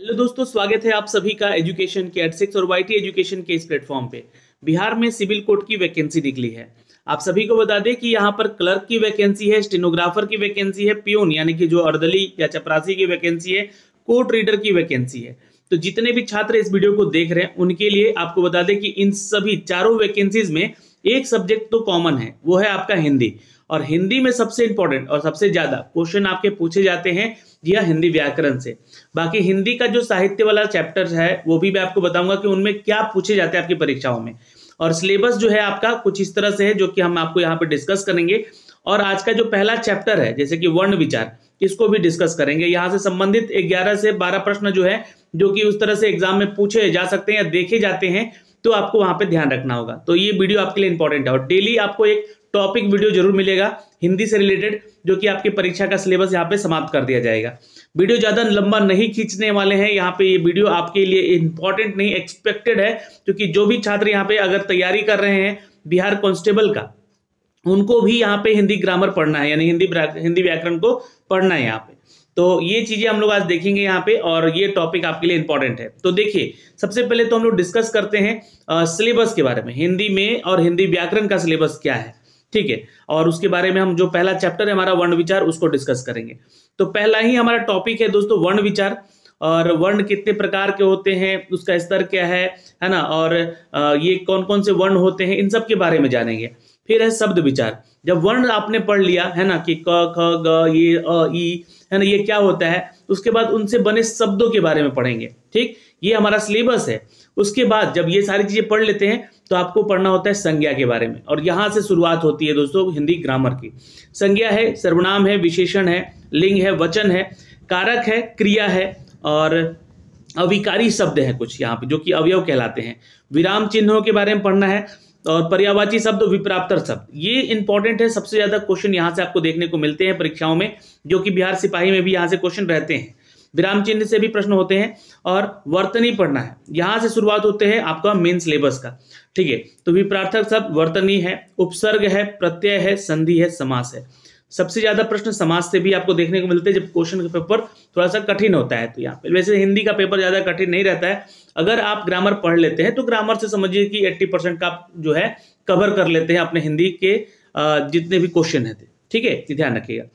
hello दोस्तों स्वागत है आप सभी का एजुकेशन के एट सिक्स और वाई एजुकेशन के इस प्लेटफॉर्म पे बिहार में सिविल कोर्ट की वैकेंसी निकली है आप सभी को बता दें कि यहाँ पर क्लर्क की वैकेंसी है स्टेनोग्राफर की वैकेंसी है पियोन यानी कि जो अर्दली या चपरासी की वैकेंसी है कोर्ट रीडर की वैकेंसी है तो जितने भी छात्र इस वीडियो को देख रहे हैं उनके लिए आपको बता दें कि इन सभी चारों वैकेंसीज में एक सब्जेक्ट तो कॉमन है वो है आपका हिंदी और हिंदी में सबसे इंपॉर्टेंट और सबसे ज्यादा क्वेश्चन आपके पूछे जाते हैं या हिंदी व्याकरण से बाकी हिंदी का जो साहित्य वाला चैप्टर है वो भी मैं आपको बताऊंगा कि उनमें क्या पूछे जाते हैं आपकी परीक्षाओं में और सिलेबस जो है आपका कुछ इस तरह से है जो कि हम आपको यहाँ पर डिस्कस करेंगे और आज का जो पहला चैप्टर है जैसे कि वर्ण विचार इसको भी डिस्कस करेंगे यहाँ से संबंधित ग्यारह से बारह प्रश्न जो है जो कि उस तरह से एग्जाम में पूछे जा सकते हैं या देखे जाते हैं तो आपको वहां पे ध्यान रखना होगा तो ये वीडियो आपके लिए इंपॉर्टेंट है और डेली आपको एक टॉपिक वीडियो जरूर मिलेगा हिंदी से रिलेटेड जो कि आपकी परीक्षा का सिलेबस यहाँ पे समाप्त कर दिया जाएगा वीडियो ज़्यादा लंबा नहीं खींचने वाले हैं यहाँ पे ये वीडियो आपके लिए इंपॉर्टेंट नहीं एक्सपेक्टेड है क्योंकि जो भी छात्र यहाँ पे अगर तैयारी कर रहे हैं बिहार कॉन्स्टेबल का उनको भी यहाँ पे हिंदी ग्रामर पढ़ना है यानी हिंदी हिंदी व्याकरण को पढ़ना है यहाँ पे तो ये चीज़ें हम लोग आज देखेंगे यहाँ पे और ये टॉपिक आपके लिए इंपॉर्टेंट है तो देखिए सबसे पहले तो हम लोग डिस्कस करते हैं सिलेबस के बारे में हिंदी में और हिंदी व्याकरण का सिलेबस क्या है ठीक है और उसके बारे में हम जो पहला चैप्टर है हमारा वर्ण विचार उसको डिस्कस करेंगे तो पहला ही हमारा टॉपिक है दोस्तों वर्ण विचार और वर्ण कितने प्रकार के होते हैं उसका स्तर क्या है है ना और ये कौन कौन से वर्ण होते हैं इन सब के बारे में जानेंगे फिर है शब्द विचार जब वर्ण आपने पढ़ लिया है ना कि क ख ग ये अ ई है ना ये क्या होता है उसके बाद उनसे बने शब्दों के बारे में पढ़ेंगे ठीक ये हमारा सिलेबस है उसके बाद जब ये सारी चीज़ें पढ़ लेते हैं तो आपको पढ़ना होता है संज्ञा के बारे में और यहाँ से शुरुआत होती है दोस्तों हिंदी ग्रामर की संज्ञा है सर्वनाम है विशेषण है लिंग है वचन है कारक है क्रिया है और अविकारी शब्द है कुछ यहाँ पे जो कि अवयव कहलाते हैं विराम चिन्हों के बारे में पढ़ना है और पर्यावाची शब्द विप्राप्तर शब्द ये इंपॉर्टेंट है सबसे ज्यादा क्वेश्चन यहाँ से आपको देखने को मिलते हैं परीक्षाओं में जो कि बिहार सिपाही में भी यहाँ से क्वेश्चन रहते हैं विराम चिन्ह से भी प्रश्न होते हैं और वर्तनी पढ़ना है यहां से शुरुआत होते हैं आपका मेन सिलेबस का ठीक है तो विप्रार्थक सब वर्तनी है उपसर्ग है प्रत्यय है संधि है समास है सबसे ज्यादा प्रश्न समाज से भी आपको देखने को मिलते हैं जब क्वेश्चन का पेपर थोड़ा सा कठिन होता है तो यहाँ पे वैसे हिंदी का पेपर ज्यादा कठिन नहीं रहता है अगर आप ग्रामर पढ़ लेते हैं तो ग्रामर से समझिए कि 80 परसेंट का जो है कवर कर लेते हैं अपने हिंदी के जितने भी क्वेश्चन है ठीक है ध्यान रखिएगा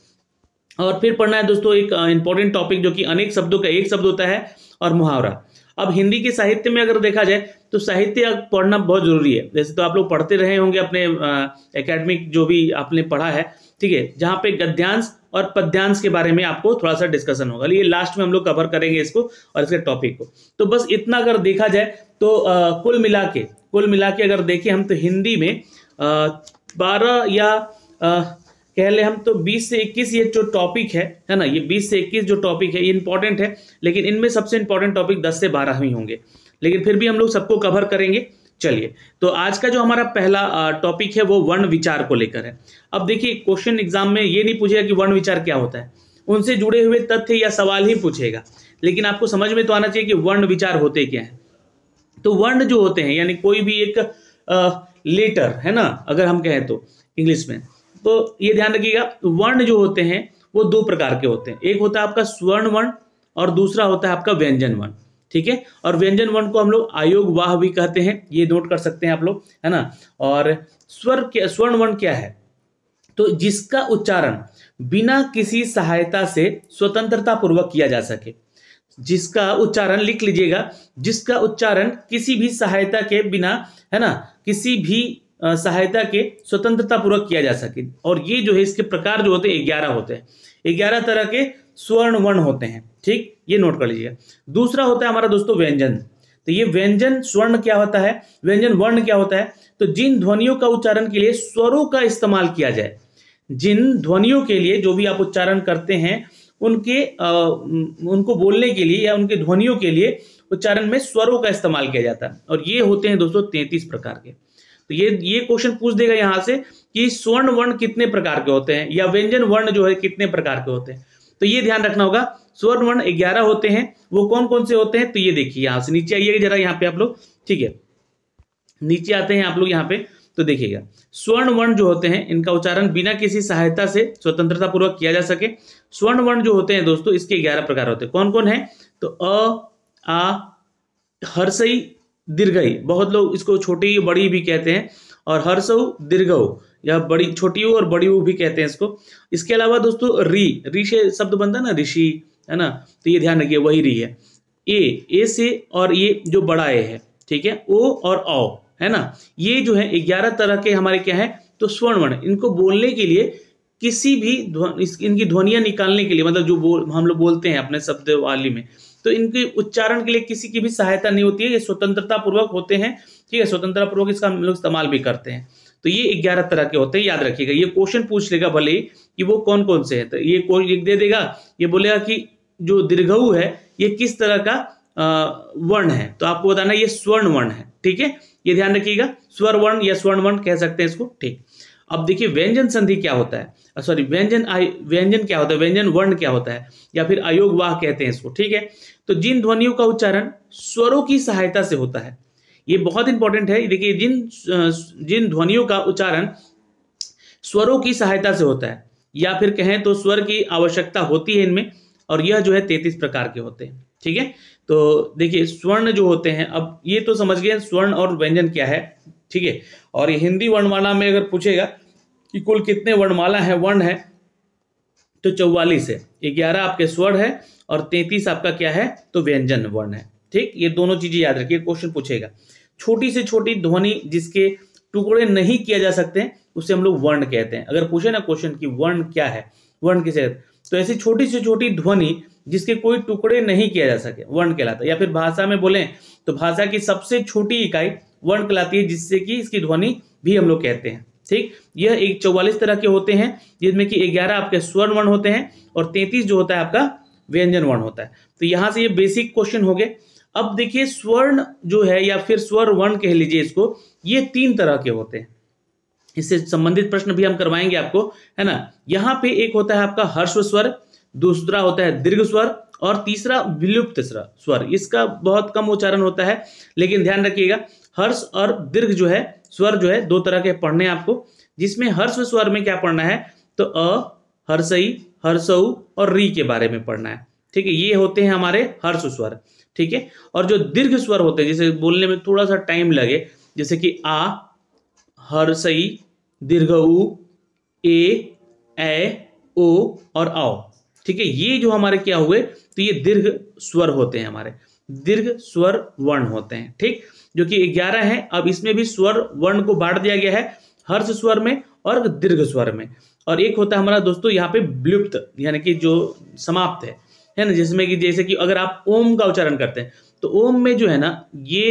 और फिर पढ़ना है दोस्तों एक इंपॉर्टेंट टॉपिक जो कि अनेक शब्दों का एक शब्द होता है और मुहावरा अब हिंदी के साहित्य में अगर देखा जाए तो साहित्य पढ़ना बहुत जरूरी है जैसे तो आप लोग पढ़ते रहे होंगे अपने एकेडमिक जो भी आपने पढ़ा है ठीक है जहाँ पे गद्यांश और पद्यांश के बारे में आपको थोड़ा सा डिस्कशन होगा ये लास्ट में हम लोग कवर करेंगे इसको और इसके टॉपिक को तो बस इतना अगर देखा जाए तो आ, कुल मिला के कुल मिला के अगर देखें हम तो हिंदी में बारह या आ, कह ले हम तो 20 से 21 ये जो टॉपिक है है ना ये 20 से 21 जो टॉपिक है ये इंपॉर्टेंट है लेकिन इनमें सबसे इंपॉर्टेंट टॉपिक 10 से 12 ही होंगे लेकिन फिर भी हम लोग सबको कवर करेंगे चलिए तो आज का जो हमारा पहला टॉपिक है वो वर्ण विचार को लेकर है अब देखिए क्वेश्चन एग्जाम में ये नहीं पूछेगा कि वर्ण विचार क्या होता है उनसे जुड़े हुए तथ्य या सवाल ही पूछेगा लेकिन आपको समझ में तो आना चाहिए कि वर्ण विचार होते क्या है तो वर्ण जो होते हैं यानी कोई भी एक लेटर है ना अगर हम कहें तो इंग्लिश में तो ये ध्यान रखिएगा वर्ण जो होते हैं वो दो प्रकार के होते हैं एक होता है आपका स्वर्ण वर्ण और दूसरा होता है आपका व्यंजन वर्ण ठीक है और व्यंजन वर्ण को हम लोग आयोग वाह भी कहते हैं ये नोट कर सकते हैं आप लोग है ना और स्वर क्या स्वर्ण वर्ण क्या है तो जिसका उच्चारण बिना किसी सहायता से स्वतंत्रता पूर्वक किया जा सके जिसका उच्चारण लिख लीजिएगा जिसका उच्चारण किसी भी सहायता के बिना है ना किसी भी सहायता के स्वतंत्रता पूर्वक किया जा सके और ये जो है इसके प्रकार जो होते हैं ग्यारह होते हैं ग्यारह तरह के स्वर्ण वर्ण होते हैं ठीक ये नोट कर लीजिए दूसरा होता है हमारा दोस्तों व्यंजन तो ये व्यंजन स्वर्ण क्या होता है व्यंजन वर्ण क्या होता है तो जिन ध्वनियों का उच्चारण के लिए स्वरों का इस्तेमाल किया जाए जिन ध्वनियों के लिए जो भी आप उच्चारण करते हैं उनके आ, उनको बोलने के लिए या उनके ध्वनियों के लिए उच्चारण में स्वरों का इस्तेमाल किया जाता है और ये होते हैं दोस्तों तैतीस प्रकार के तो ये ये क्वेश्चन पूछ देगा यहां से कि स्वर्ण वर्ण कितने प्रकार के होते हैं या व्यंजन वर्ण जो है कितने प्रकार के होते हैं तो ये ध्यान रखना होगा स्वर्ण वर्ण ग्यारह होते हैं वो कौन कौन से होते हैं तो ये देखिए यहां से नीचे आइए जरा यहाँ पे आप लोग ठीक है नीचे आते हैं आप लोग यहाँ पे तो देखिएगा स्वर्ण वर्ण जो होते हैं इनका उच्चारण बिना किसी सहायता से स्वतंत्रता पूर्वक किया जा सके स्वर्ण वर्ण जो होते हैं दोस्तों इसके ग्यारह प्रकार होते हैं कौन कौन है तो अ आ हर्षई दीर्घई बहुत लोग इसको छोटी बड़ी भी कहते हैं और हर्षव दीर्घव या बड़ी छोटी और बड़ी ऊ भी कहते हैं इसको इसके अलावा दोस्तों री री से शब्द बनता है ना ऋषि है ना तो ये ध्यान रखिए वही री है ए ए से और ये जो बड़ा ए है ठीक है ओ और औ है ना ये जो है ग्यारह तरह के हमारे क्या है तो स्वर्ण वर्ण इनको बोलने के लिए किसी भी ध्वन इनकी ध्वनिया निकालने के लिए मतलब जो बोल हम लोग बोलते हैं अपने शब्द वाली में तो इनके उच्चारण के लिए किसी की भी सहायता नहीं होती है ये स्वतंत्रता पूर्वक होते हैं ठीक है स्वतंत्रता पूर्वक इसका हम लोग इस्तेमाल भी करते हैं तो ये ग्यारह तरह के होते हैं याद रखिएगा ये क्वेश्चन पूछ लेगा भले ही कि वो कौन कौन से है तो ये दे देगा ये बोलेगा कि जो दीर्घऊ है ये किस तरह का वर्ण है तो आपको बताना ये स्वर्ण वर्ण है ठीक है ये ध्यान रखिएगा स्वर वर्ण या स्वर्ण वर्ण कह सकते हैं इसको ठीक अब देखिए व्यंजन संधि क्या होता है सॉरी व्यंजन आय व्यंजन क्या होता है व्यंजन वर्ण क्या होता है या फिर अयोग वाह कहते हैं इसको ठीक है तो जिन ध्वनियों का उच्चारण स्वरों की सहायता से होता है ये बहुत इंपॉर्टेंट है देखिए जिन जिन ध्वनियों का उच्चारण स्वरों की सहायता से होता है या फिर कहें तो स्वर की आवश्यकता होती है इनमें और यह जो है तैतीस प्रकार के होते हैं ठीक है तो देखिए स्वर्ण जो होते हैं अब ये तो समझ गए स्वर्ण और व्यंजन क्या है ठीक है और हिंदी वर्णमाला में अगर पूछेगा कि कुल कितने वर्णमाला है वर्ण है तो चौवालीस है ग्यारह आपके स्वर्ण है और तैतीस आपका क्या है तो व्यंजन वर्ण है ठीक ये दोनों चीजें याद रखिए क्वेश्चन पूछेगा छोटी से छोटी ध्वनि जिसके टुकड़े नहीं किया जा सकते उसे हम लोग वर्ण कहते हैं अगर पूछे ना क्वेश्चन की वर्ण क्या है वर्ण किसे कहते हैं तो ऐसी छोटी से छोटी ध्वनि जिसके कोई टुकड़े नहीं किया जा सके वर्ण कहलाता है या फिर भाषा में बोले तो भाषा की सबसे छोटी इकाई वर्ण कहलाती है जिससे कि इसकी ध्वनि भी हम लोग कहते हैं ठीक यह एक चौवालीस तरह के होते हैं जिसमें कि ग्यारह आपके स्वर्ण वर्ण होते हैं और तैतीस जो होता है आपका व्यंजन वर्ण होता है तो यहां से ये बेसिक क्वेश्चन हो गए अब देखिए स्वर्ण जो है या फिर स्वर वर्ण कह लीजिए इसको ये तीन तरह के होते हैं इससे संबंधित प्रश्न भी हम करवाएंगे आपको है ना यहाँ पे एक होता है आपका हर्ष स्वर दूसरा होता है दीर्घ स्वर और तीसरा विलुप्त स्वर इसका बहुत कम उच्चारण होता है लेकिन ध्यान रखिएगा हर्ष और दीर्घ जो है स्वर जो है दो तरह के पढ़ने आपको जिसमें हर्ष स्वर में क्या पढ़ना है तो अ हर्षई हर्षऊ और री के बारे में पढ़ना है ठीक है ये होते हैं हमारे हर्ष स्वर ठीक है और जो दीर्घ स्वर होते हैं जैसे बोलने में थोड़ा सा टाइम लगे जैसे कि आ हर्षई दीर्घ ऊ ए ए ओ और आओ ठीक है ये जो हमारे क्या हुए तो ये दीर्घ स्वर होते हैं हमारे दीर्घ स्वर वर्ण होते हैं ठीक जो कि ग्यारह है अब इसमें भी स्वर वर्ण को बांट दिया गया है हर्ष स्वर में और दीर्घ स्वर में और एक होता है हमारा दोस्तों यहाँ पे विलुप्त यानी कि जो समाप्त है है ना जिसमें कि जैसे कि अगर आप ओम का उच्चारण करते हैं तो ओम में जो है ना ये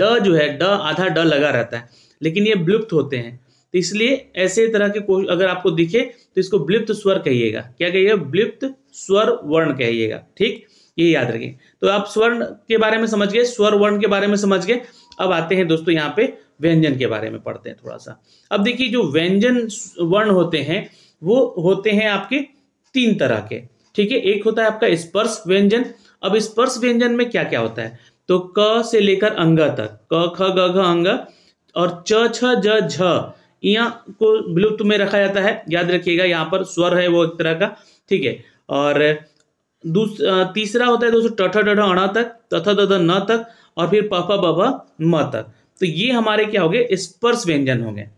ड जो है ड आधा ड लगा रहता है लेकिन ये विलुप्त होते हैं तो इसलिए ऐसे तरह के अगर आपको दिखे तो इसको विलुप्त स्वर कहिएगा क्या कहिएगा विलुप्त स्वर वर्ण कहिएगा ठीक ये याद रखें तो आप स्वर्ण के बारे में समझ गए स्वर वर्ण के बारे में समझ गए अब आते हैं दोस्तों यहाँ पे व्यंजन के बारे में पढ़ते हैं थोड़ा सा अब देखिए जो व्यंजन वर्ण होते हैं वो होते हैं आपके तीन तरह के ठीक है एक होता है आपका स्पर्श व्यंजन अब स्पर्श व्यंजन में क्या क्या होता है तो क से लेकर अंग तक क ख ग घ अंग और च छ ज झ को विलुप्त में रखा जाता है याद रखिएगा यहाँ पर स्वर है वो एक तरह का ठीक है और तीसरा होता है दोस्तों टठा टठा अणा तक तथा तथा न तक और फिर पफा बफा म तक तो ये हमारे क्या हो गए स्पर्श व्यंजन हो गए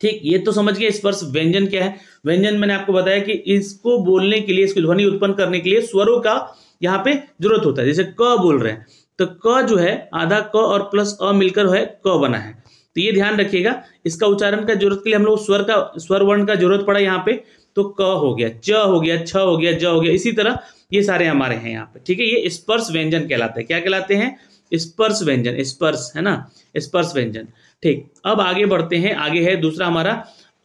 ठीक ये तो समझ गए स्पर्श व्यंजन क्या है व्यंजन मैंने आपको बताया कि इसको बोलने के लिए इसकी ध्वनि उत्पन्न करने के लिए स्वरों का यहाँ पे जरूरत होता है जैसे क बोल रहे हैं तो क जो है आधा क और प्लस अ मिलकर है क बना है तो ये ध्यान रखिएगा इसका उच्चारण का जरूरत के लिए हम लोग स्वर का स्वर वर्ण का जरूरत पड़ा यहाँ पे तो क हो गया च हो गया छ हो गया ज हो गया इसी तरह ये सारे हमारे हैं यहाँ पे ठीक है ये स्पर्श व्यंजन कहलाते हैं क्या कहलाते हैं स्पर्श व्यंजन स्पर्श है ना स्पर्श व्यंजन ठीक अब आगे बढ़ते हैं आगे है दूसरा हमारा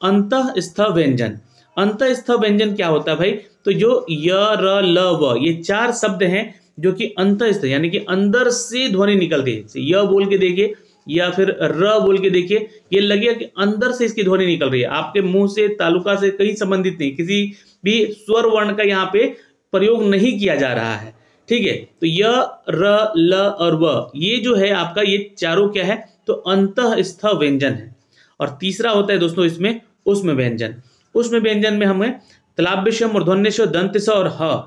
अंतस्थ व्यंजन अंतस्थ व्यंजन क्या होता है भाई तो जो य र ल व ये चार शब्द हैं जो कि अंतस्थ यानी कि अंदर से ध्वनि निकलती है य बोल के देखिए या फिर र बोल के देखिए ये लगेगा कि अंदर से इसकी ध्वनि निकल रही है आपके मुंह से तालुका से कहीं संबंधित नहीं किसी भी स्वर वर्ण का यहाँ पे प्रयोग नहीं किया जा रहा है ठीक है तो य र ल और व ये जो है आपका ये चारों क्या है तो स्थ व्यंजन है और तीसरा होता है दोस्तों इसमें उसमें व्यंजन उसमें व्यंजन में हमें तलाभ्यशम और ध्वनिश दंत और ह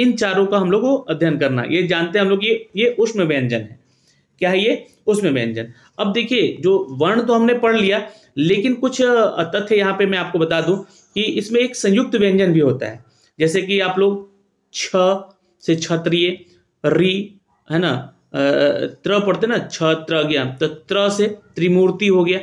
इन चारों का हम लोग को अध्ययन करना ये जानते हैं हम लोग ये ये उष्म व्यंजन है क्या है ये उसमें व्यंजन अब देखिए जो वर्ण तो हमने पढ़ लिया लेकिन कुछ तथ्य यहाँ पे मैं आपको बता दूं कि इसमें एक संयुक्त व्यंजन भी होता है जैसे कि आप लोग छ से क्षत्रिय री है ना त्र पढ़ते ना त्र ज्ञान तो त्र से त्रिमूर्ति हो गया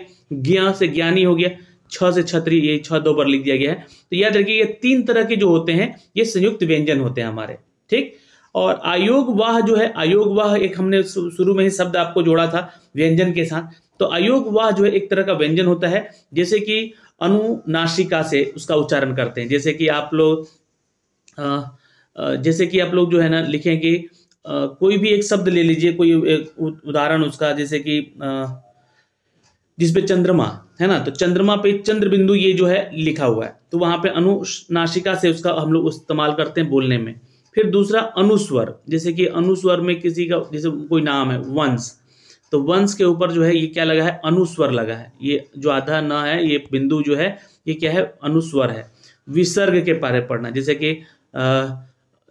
ज्ञा से ज्ञानी हो गया छ से छत्री ये छ दो बार लिख दिया गया है तो याद रखिए ये तीन तरह के जो होते हैं ये संयुक्त व्यंजन होते हैं हमारे ठीक और आयोग वाह जो है आयोग वाह एक हमने शुरू में ही शब्द आपको जोड़ा था व्यंजन के साथ तो आयोग वाह जो है एक तरह का व्यंजन होता है जैसे कि अनुनाशिका से उसका उच्चारण करते हैं जैसे कि आप लोग जैसे कि आप लोग जो है ना लिखें कि कोई भी एक शब्द ले लीजिए कोई एक उदाहरण उसका जैसे कि जिसपे चंद्रमा है ना तो चंद्रमा पे चंद्र बिंदु ये जो है लिखा हुआ है तो वहां पे अनुनाशिका से उसका हम लोग इस्तेमाल करते हैं बोलने में फिर दूसरा अनुस्वर जैसे कि अनुस्वर में किसी का जैसे कोई नाम है वंश तो वंश के ऊपर जो है ये क्या लगा है अनुस्वर लगा है ये जो आधा न है ये बिंदु जो है ये क्या है अनुस्वर है विसर्ग के पारे पढ़ना जैसे कि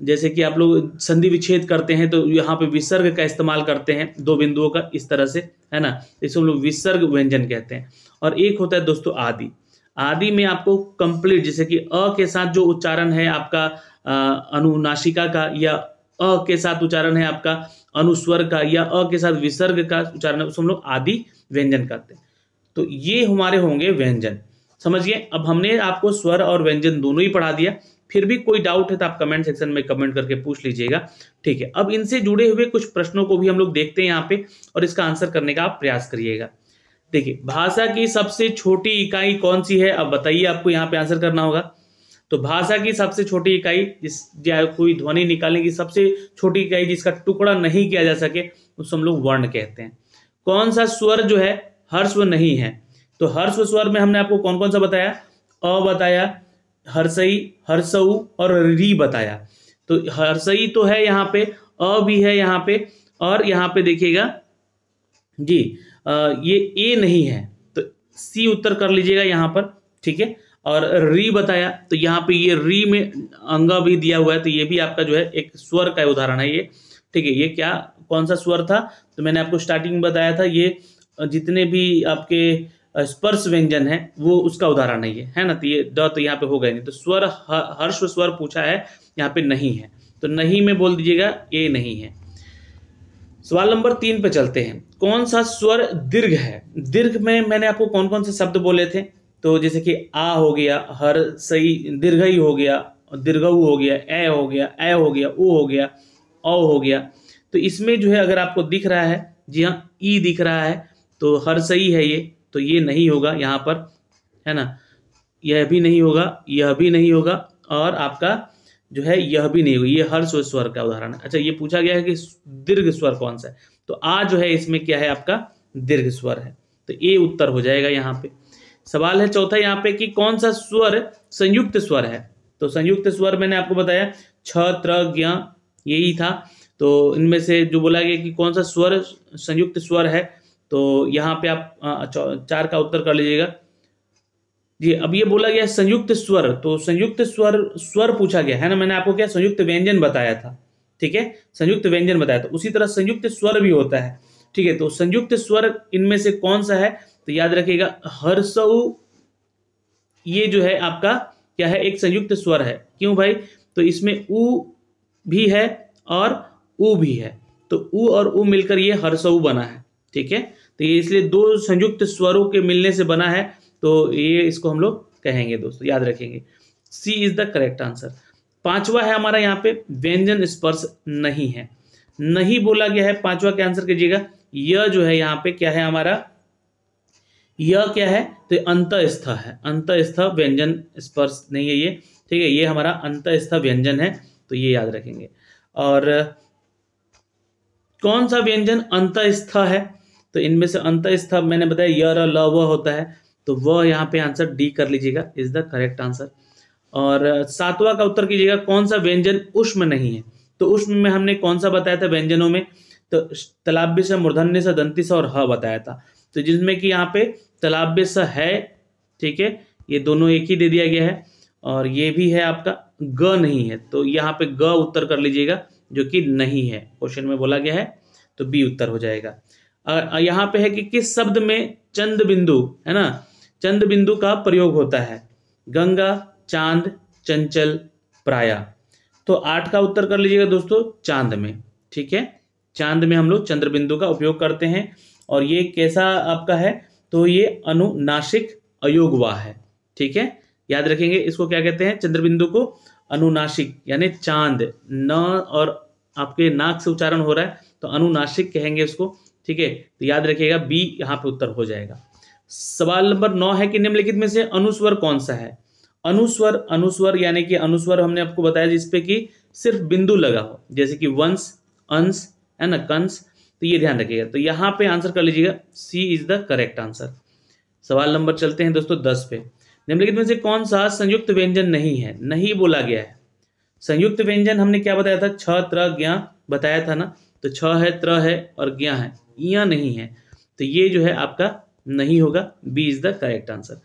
जैसे कि आप लोग संधि विच्छेद करते हैं तो यहाँ पे विसर्ग का इस्तेमाल करते हैं दो बिंदुओं का इस तरह से है ना इसे हम लोग विसर्ग व्यंजन कहते हैं और एक होता है दोस्तों आदि आदि में आपको कंप्लीट जैसे कि अ के साथ जो उच्चारण है आपका अनुनाशिका का या अ के साथ उच्चारण है आपका अनुस्वर का या अ के साथ विसर्ग का उच्चारण है उसको हम लोग आदि व्यंजन कहते हैं तो ये हमारे होंगे व्यंजन समझिए अब हमने आपको स्वर और व्यंजन दोनों ही पढ़ा दिया फिर भी कोई डाउट है तो आप कमेंट सेक्शन में कमेंट करके पूछ लीजिएगा ठीक है अब इनसे जुड़े हुए कुछ प्रश्नों को भी हम लोग देखते हैं यहाँ पे और इसका आंसर करने का आप प्रयास करिएगा देखिए भाषा की सबसे छोटी इकाई कौन सी है अब बताइए आपको यहाँ पे आंसर करना होगा तो भाषा की सबसे छोटी इकाई जिस कोई ध्वनि निकालने की सबसे छोटी इकाई जिसका टुकड़ा नहीं किया जा सके उसको हम लोग वर्ण कहते हैं कौन सा स्वर जो है हर्षव नहीं है तो हर्स्व स्वर में हमने आपको कौन कौन सा बताया अ बताया हर्सई हर्सऊ और री बताया तो हर्सई तो है यहाँ पे अ भी है यहाँ पे और यहाँ पे देखिएगा जी आ, ये ए नहीं है तो सी उत्तर कर लीजिएगा यहाँ पर ठीक है और री बताया तो यहाँ पे ये री में अंग भी दिया हुआ है तो ये भी आपका जो है एक स्वर का उदाहरण है ये ठीक है ये क्या कौन सा स्वर था तो मैंने आपको स्टार्टिंग में बताया था ये जितने भी आपके स्पर्श व्यंजन है वो उसका उदाहरण है ये है ना तो ये ड तो यहाँ पे हो गए नहीं तो स्वर हर्ष स्वर पूछा है यहाँ पे नहीं है तो नहीं में बोल दीजिएगा ए नहीं है सवाल नंबर तीन पे चलते हैं कौन सा स्वर दीर्घ है दीर्घ में मैंने आपको कौन कौन से शब्द बोले थे तो जैसे कि आ हो गया हर सही दीर्घ ही हो गया दीर्घ हो गया ए हो गया ए हो गया ओ हो गया औ हो गया तो इसमें जो है अगर आपको दिख रहा है जी हाँ ई दिख रहा है तो हर सही है ये तो ये नहीं होगा यहाँ पर है ना यह भी नहीं होगा यह भी नहीं होगा और आपका जो है यह भी नहीं हुई ये हर स्वर का उदाहरण है अच्छा ये पूछा गया है कि दीर्घ स्वर कौन सा है तो आ जो है इसमें क्या है आपका दीर्घ स्वर है तो ए उत्तर हो जाएगा यहाँ पे सवाल है चौथा यहाँ पे कि कौन सा स्वर संयुक्त स्वर है तो संयुक्त स्वर मैंने आपको बताया छ त्र ज्ञ यही था तो इनमें से जो बोला गया कि कौन सा स्वर संयुक्त स्वर है तो यहाँ पे आप चार का उत्तर कर लीजिएगा जी अब ये बोला गया संयुक्त स्वर तो संयुक्त स्वर स्वर पूछा गया है ना मैंने आपको क्या संयुक्त व्यंजन बताया था ठीक है संयुक्त व्यंजन बताया था तो उसी तरह संयुक्त स्वर भी होता है ठीक है तो संयुक्त स्वर इनमें से कौन सा है तो याद रखिएगा हर्षऊ ये जो है आपका क्या है एक संयुक्त स्वर है क्यों भाई तो इसमें उ भी है और उ भी है तो उ और उ मिलकर ये हर्षऊ बना है ठीक है तो ये इसलिए दो संयुक्त स्वरों के मिलने से बना है तो ये इसको हम लोग कहेंगे दोस्तों याद रखेंगे C is the correct answer पांचवा है हमारा यहाँ पे व्यंजन स्पर्श नहीं है नहीं बोला गया है पांचवा क्या आंसर कीजिएगा यह जो है यहाँ पे क्या है हमारा यह क्या है तो अंतस्थ है अंतस्थ व्यंजन स्पर्श नहीं है ये ठीक है ये हमारा अंतस्थ व्यंजन है तो ये याद रखेंगे और कौन सा व्यंजन अंतस्थ है तो इनमें से अंतस्थ मैंने बताया य र होता है तो वह यहाँ पे आंसर डी कर लीजिएगा इज द करेक्ट आंसर और सातवां का उत्तर कीजिएगा कौन सा व्यंजन उष्म नहीं है तो उष्म में हमने कौन सा बताया था व्यंजनों में तो तलाब्य से मूर्धन्य से दंती से और ह बताया था तो जिसमें कि यहाँ पे तलाब्य स है ठीक है ये दोनों एक ही दे दिया गया है और ये भी है आपका ग नहीं है तो यहाँ पे ग उत्तर कर लीजिएगा जो कि नहीं है क्वेश्चन में बोला गया है तो बी उत्तर हो जाएगा यहाँ पे है कि किस शब्द में चंद बिंदु है ना चंद बिंदु का प्रयोग होता है गंगा चांद चंचल प्राया तो आठ का उत्तर कर लीजिएगा दोस्तों चांद में ठीक है चांद में हम लोग चंद्र बिंदु का उपयोग करते हैं और ये कैसा आपका है तो ये अनुनाशिक अयोगवा है ठीक है याद रखेंगे इसको क्या कहते हैं चंद्रबिंदु को अनुनाशिक यानी चांद न और आपके नाक से उच्चारण हो रहा है तो अनुनाशिक कहेंगे उसको ठीक है तो याद रखिएगा बी यहाँ पे उत्तर हो जाएगा सवाल नंबर नौ है कि निम्नलिखित में से अनुस्वर कौन सा है अनुस्वर अनुस्वर यानी कि अनुस्वर हमने आपको बताया जिसपे कि सिर्फ बिंदु लगा हो जैसे कि वंश अंश है ना कंस तो ये ध्यान रखिएगा तो यहाँ पे आंसर कर लीजिएगा C is the correct answer सवाल नंबर चलते हैं दोस्तों दस पे निम्नलिखित में से कौन सा संयुक्त व्यंजन नहीं है नहीं बोला गया है संयुक्त व्यंजन हमने क्या बताया था छ त्र ज्ञा बताया था ना तो छ है त्र है और ज्ञा है या नहीं है तो ये जो है आपका नहीं होगा B is the correct answer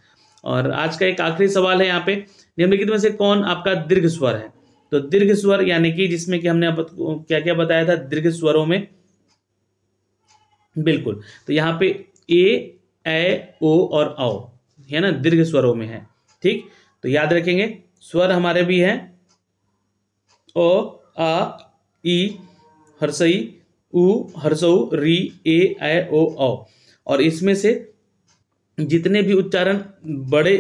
और आज का एक आखिरी सवाल है यहाँ पे निम्नलिखित में से कौन आपका दीर्घ स्वर है तो दीर्घ स्वर यानी कि जिसमें कि हमने क्या क्या बताया था दीर्घ स्वरों में बिल्कुल तो यहाँ पे ए ए ओ और औ है ना दीर्घ स्वरों में है ठीक तो याद रखेंगे स्वर हमारे भी हैं ओ आ ई हर्सई उ हर्सऊ री ए ऐ ओ औ और इसमें से जितने भी उच्चारण बड़े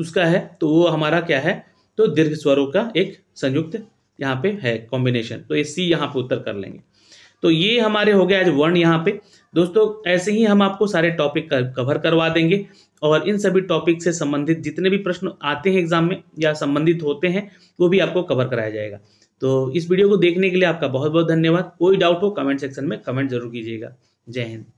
उसका है तो वो हमारा क्या है तो दीर्घ स्वरों का एक संयुक्त यहाँ पे है कॉम्बिनेशन तो ये सी यहाँ पे उत्तर कर लेंगे तो ये हमारे हो गए आज वर्ण यहाँ पे दोस्तों ऐसे ही हम आपको सारे टॉपिक कवर करवा देंगे और इन सभी टॉपिक से संबंधित जितने भी प्रश्न आते हैं एग्जाम में या संबंधित होते हैं वो भी आपको कवर कराया जाएगा तो इस वीडियो को देखने के लिए आपका बहुत बहुत धन्यवाद कोई डाउट हो कमेंट सेक्शन में कमेंट जरूर कीजिएगा जय हिंद